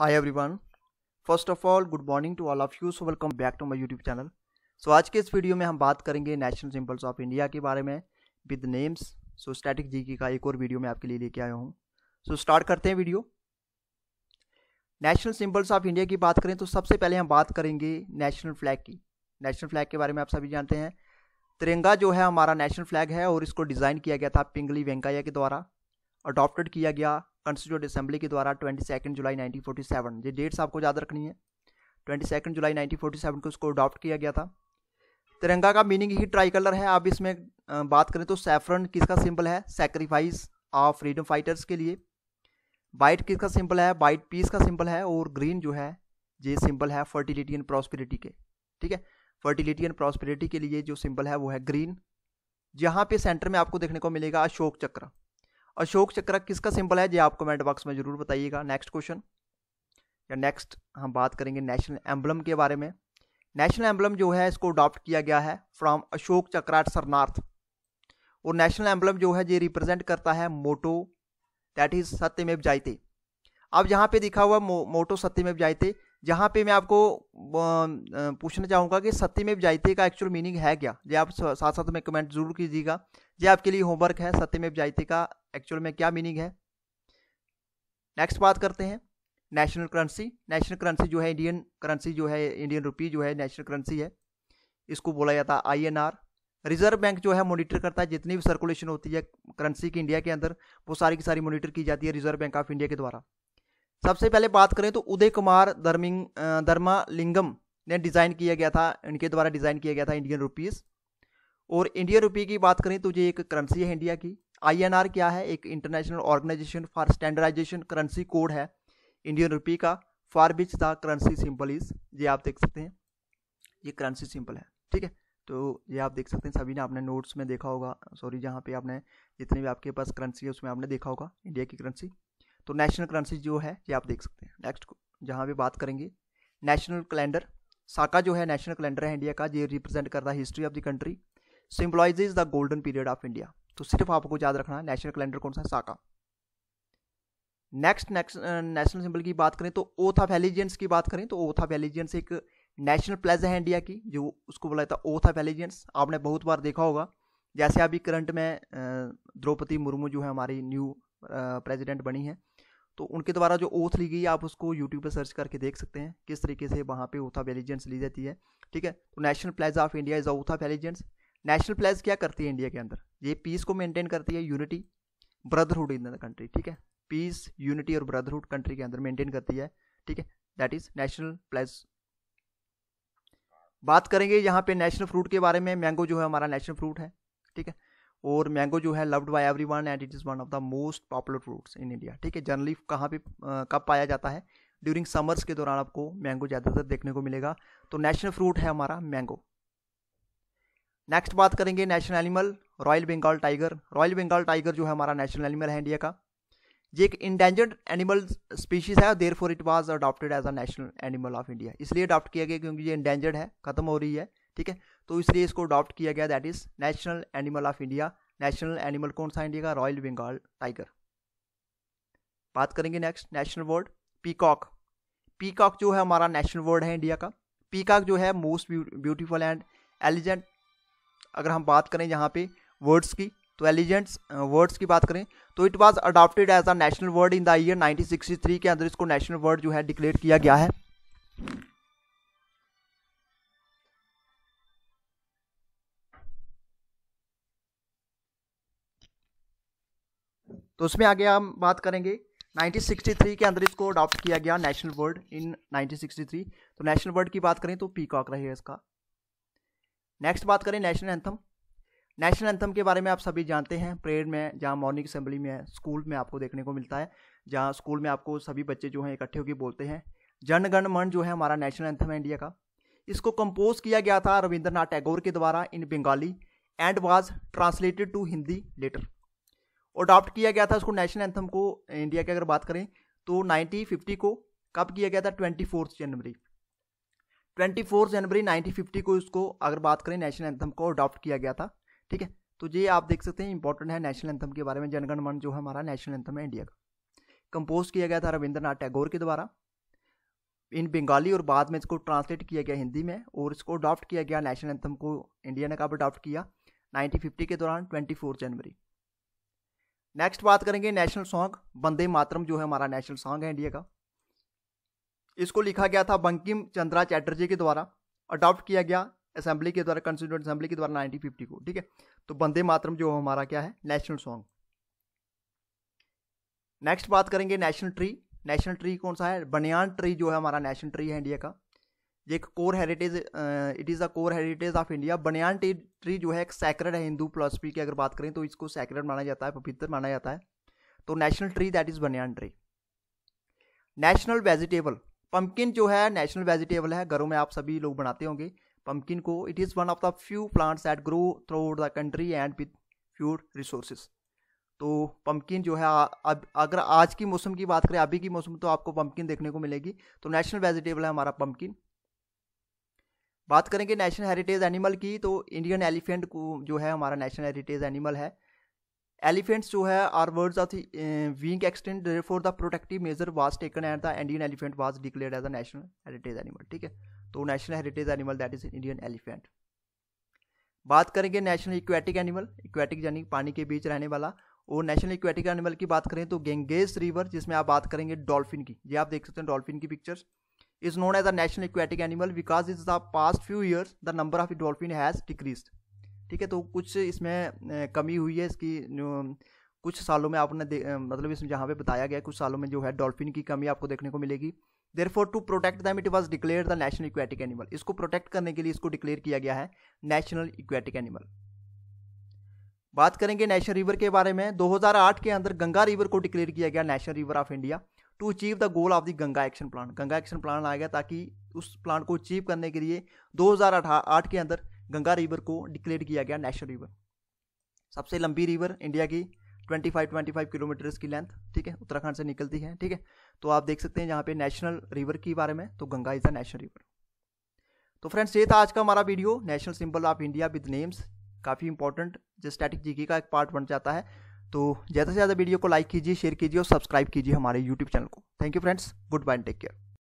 hi everyone first of all good morning to all of you so welcome back to my YouTube channel so आज के इस video में हम बात करेंगे नेशनल सिंबल्स ऑफ इंडिया के बारे में विद नेम्स सो स्टैटिक जी का एक और वीडियो मैं आपके लिए लेके आया हूँ सो स्टार्ट करते हैं video national symbols of India की बात करें तो सबसे पहले हम बात करेंगे नेशनल फ्लैग की नेशनल फ्लैग के बारे में आप सभी जानते हैं तिरंगा जो है हमारा नेशनल फ्लैग है और इसको डिज़ाइन किया गया था पिंगली वेंकैया के द्वारा अडॉप्टेड किया गया कॉन्स्टिट्यूट असेंबली के द्वारा twenty second July nineteen forty seven ये डेट्स आपको याद रखनी है twenty second July nineteen forty seven को उसको अडॉप्ट किया गया था तिरंगा का मीनिंग ही ट्राई कलर है आप इसमें बात करें तो सैफरन किसका सिंबल है सेक्रीफाइस ऑफ फ्रीडम फाइटर्स के लिए वाइट किसका सिंबल है वाइट पीस का सिंबल है और ग्रीन जो है ये सिंबल है फर्टिलिटी एंड प्रॉस्पेरिटी के ठीक है फर्टिलिटी एंड प्रॉस्पेरिटी के लिए जो सिंबल है वो है ग्रीन जहाँ पे सेंटर में आपको देखने को मिलेगा अशोक चक्र अशोक चक्र किसका सिंपल है जी आप कमेंट बॉक्स में ज़रूर बताइएगा नेक्स्ट क्वेश्चन या नेक्स्ट हम बात करेंगे नेशनल एम्बलम के बारे में नेशनल एम्बलम जो है इसको अडॉप्ट किया गया है फ्रॉम अशोक चक्राट सरनार्थ और नेशनल एम्बलम जो है ये रिप्रेजेंट करता है मोटो दैट इज सत्यमेव जायते अब यहाँ पे दिखा हुआ मो, मोटो सत्यमेव जायते जहाँ पे मैं आपको पूछना चाहूँगा कि सत्यमेव जायते का एक्चुअल मीनिंग है क्या ये आप साथ साथ में कमेंट जरूर कीजिएगा ये आपके लिए होमवर्क है सत्यमेव जायते का एक्चुअल में क्या मीनिंग है नेक्स्ट बात करते हैं नेशनल करेंसी नेशनल करेंसी जो है इंडियन करेंसी जो है इंडियन रुपी जो है नेशनल करेंसी है इसको बोला जाता है आई रिजर्व बैंक जो है मॉनिटर करता है जितनी भी सर्कुलेशन होती है करेंसी की इंडिया के अंदर वो सारी की सारी मॉनिटर की जाती है रिजर्व बैंक ऑफ इंडिया के द्वारा सबसे पहले बात करें तो उदय कुमार धर्मिंग धर्मालिंगम ने डिज़ाइन किया गया था इनके द्वारा डिज़ाइन किया गया था इंडियन रुपीज़ और इंडियन रुपी की बात करें तो ये एक करेंसी है इंडिया की आईएनआर क्या है एक international organization for standardization currency code है इंडियन रुपी का for which the currency symbol is ये आप देख सकते हैं ये करेंसी सिंपल है ठीक है तो ये आप देख सकते हैं सभी ने आपने नोट्स में देखा होगा सॉरी जहाँ पे आपने जितने भी आपके पास करेंसी है उसमें आपने देखा होगा इंडिया की करेंसी तो नेशनल करेंसी जो है ये आप देख सकते हैं नेक्स्ट जहाँ भी बात करेंगे नेशनल कैलेंडर साका जो है नेशनल कैलेंडर है इंडिया का ये रिप्रेजेंट करता है history of the country symbolize the golden period of India तो सिर्फ आपको याद रखना है नेशनल कैलेंडर कौन सा है Saka next next national symbol की बात करें तो ओथ ऑफ एलिजियंस की बात करें तो ओथ ऑफ एलिजियंस एक नेशनल प्लेज है इंडिया की जो उसको बोला जाता है ओथ ऑफ एलिजियंस आपने बहुत बार देखा होगा जैसे अभी करंट में द्रौपदी मुर्मू जो है हमारी न्यू प्रेसिडेंट बनी है तो उनके द्वारा जो ओथ ली गई आप उसको यूट्यूब पर सर्च करके देख सकते हैं किस तरीके से वहाँ पे ओथ ऑफ एलिजेंस ली जाती है ठीक है तो national pledge of India is a of allegiance national pledge क्या करती है इंडिया के अंदर ये पीस को मेंटेन करती है unity brotherhood in the country ठीक है पीस यूनिटी और ब्रदरहुड कंट्री के अंदर मेंटेन करती है ठीक है दैट इज़ नेशनल प्लेज बात करेंगे यहाँ पे नेशनल फ्रूट के बारे में मैंगो जो है हमारा नेशनल फ्रूट है ठीक है और मैंगो जो है loved by one and it is one of the most popular fruits in India ठीक है जनरली कहाँ पे कब पाया जाता है ड्यूरिंग समर्स के दौरान आपको मैंगो ज़्यादातर देखने को मिलेगा तो नेशनल फ्रूट है हमारा मैंगो नेक्स्ट बात करेंगे national animal royal Bengal tiger royal Bengal tiger जो है हमारा नेशनल एनिमल है इंडिया का ये एक इंडेंजर्ड एनिमल स्पीशीज़ है और therefore it was adopted as a national animal of India इसलिए अडॉप्ट किया गया क्योंकि ये इंडेंजर्ड है खत्म हो रही है ठीक है तो इसलिए इसको अडॉप्ट किया गया that is national animal of India national animal कौन सा इंडिया का रॉयल बंगाल टाइगर बात करेंगे next national bird peacock peacock जो है हमारा नेशनल वर्ड है इंडिया का पीकॉक जो है मोस्ट ब्यूटीफुल एंड एलिजेंट अगर हम बात करें यहाँ पे वर्ड्स की तो एलिजेंट्स वर्ड्स की बात करें तो it was adopted as a national bird in the year 1963 के अंदर इसको नेशनल वर्ड जो है डिक्लेयर किया गया है तो उसमें आगे हम बात करेंगे 1963 के अंदर इसको अडॉप्ट किया गया नेशनल वर्ड इन 1963 तो नेशनल वर्ड की बात करें तो पीकॉक रहेगा इसका नेक्स्ट बात करें नेशनल एंथम नेशनल एंथम के बारे में आप सभी जानते हैं प्रेयर में जहाँ मॉर्निंग असेंबली में स्कूल में आपको देखने को मिलता है जहाँ स्कूल में आपको सभी बच्चे जो हैं इकट्ठे होकर बोलते हैं जनगण मन जो है हमारा नेशनल एंथम है इंडिया का इसको कंपोज किया गया था रविंद्रनाथ टैगोर के द्वारा in Bengali and was translated to Hindi later adopt किया गया था उसको नेशनल एंथम को इंडिया की अगर बात करें तो 1950 को कब किया गया था ट्वेंटी जनवरी ट्वेंटी जनवरी 1950 को उसको अगर बात करें नेशनल एंथम को अडॉप्ट किया गया था ठीक है तो ये आप देख सकते हैं इंपॉर्टेंट है नेशनल एंथम के बारे में जनगण मन जो हमारा नेशनल एंथम है इंडिया का कंपोज किया गया था रविंद्रनाथ टैगोर के द्वारा इन बंगाली और बाद में इसको ट्रांसलेट किया गया हिंदी में और इसको अडॉप्ट किया गया नेशनल एंथम को इंडिया ने कब अडॉप्ट किया 1950 के दौरान 24 जनवरी नेक्स्ट बात करेंगे नेशनल सॉन्ग बंदे मातरम जो है हमारा नेशनल सॉन्ग है इंडिया का इसको लिखा गया था बंकिम चंद्रा चैटर्जी के द्वारा अडॉप्ट किया गया असेंबली के द्वारा कंस्टिट्यूंट असेंबली के द्वारा 1950 को ठीक है तो बंदे मातरम जो हमारा क्या है नेशनल सॉन्ग नेक्स्ट बात करेंगे नेशनल ट्री नेशनल ट्री कौन सा है बनियान ट्री जो है हमारा नेशनल ट्री है इंडिया का ये एक core heritage it is the core heritage of India banyan tree जो है एक सैक्रेड है हिंदू फिलोसफी की अगर बात करें तो इसको सैक्रेड माना जाता है पवित्र माना जाता है तो national tree that is banyan tree national vegetable pumpkin जो है नेशनल वेजिटेबल है घरों में आप सभी लोग बनाते होंगे पम्पकिन को it is one of the few plants at grow through the country and with few resources तो पम्पकिन जो है अब अगर आज की मौसम की बात करें अभी की मौसम तो आपको पम्पकिन देखने को मिलेगी तो नेशनल वेजिटेबल है हमारा पम्पकिन बात करेंगे नेशनल हेरिटेज एनिमल की तो इंडियन एलिफेंट को जो है हमारा नेशनल हेरिटेज एनिमल है एलिफेंट्स जो है are words of week extend for the protective measure was taken at the Indian elephant was declare as a national heritage animal ठीक है तो national heritage animal that is Indian elephant बात करेंगे national aquatic animal aquatic यानी पानी के बीच रहने वाला और नेशनल इक्वेटिक एनिमल की बात करें तो गेंगेज रिवर जिसमें आप बात करेंगे डॉल्फिन की ये आप देख सकते हैं डॉल्फिन की pictures is known as a national aquatic animal because in the past few years the number of dolphin has decreased ठीक है तो कुछ इसमें कमी हुई है इसकी कुछ सालों में आपने मतलब इसमें जहाँ पे बताया गया कुछ सालों में जो है डॉल्फिन की कमी आपको देखने को मिलेगी therefore to protect them it was declare the national aquatic animal इसको प्रोटेक्ट करने के लिए इसको डिक्लेयर किया गया है नेशनल इक्वेटिक एनिमल बात करेंगे नेशनल रिवर के बारे में 2008 के अंदर गंगा रिवर को डिक्लेयर किया गया national river of India to achieve the goal of the Ganga action plan Ganga action plan लाया गया ताकि उस प्लान को अचीव करने के लिए दो के अंदर गंगा रिवर को डिक्लेयर किया गया नेशनल रिवर सबसे लंबी रिवर इंडिया की 25 25 किलोमीटर की लेंथ ठीक है उत्तराखंड से निकलती है ठीक है तो आप देख सकते हैं यहाँ पे नेशनल रिवर के बारे में तो Ganga is the national river तो फ्रेंड्स ये था आज का हमारा video national symbol of India with names काफ़ी इंपॉर्टेंट जो स्टैटिक जीके का एक पार्ट बन जाता है तो ज़्यादा से ज़्यादा वीडियो को लाइक कीजिए शेयर कीजिए और सब्सक्राइब कीजिए हमारे यूट्यूब चैनल को thank you friends goodbye take care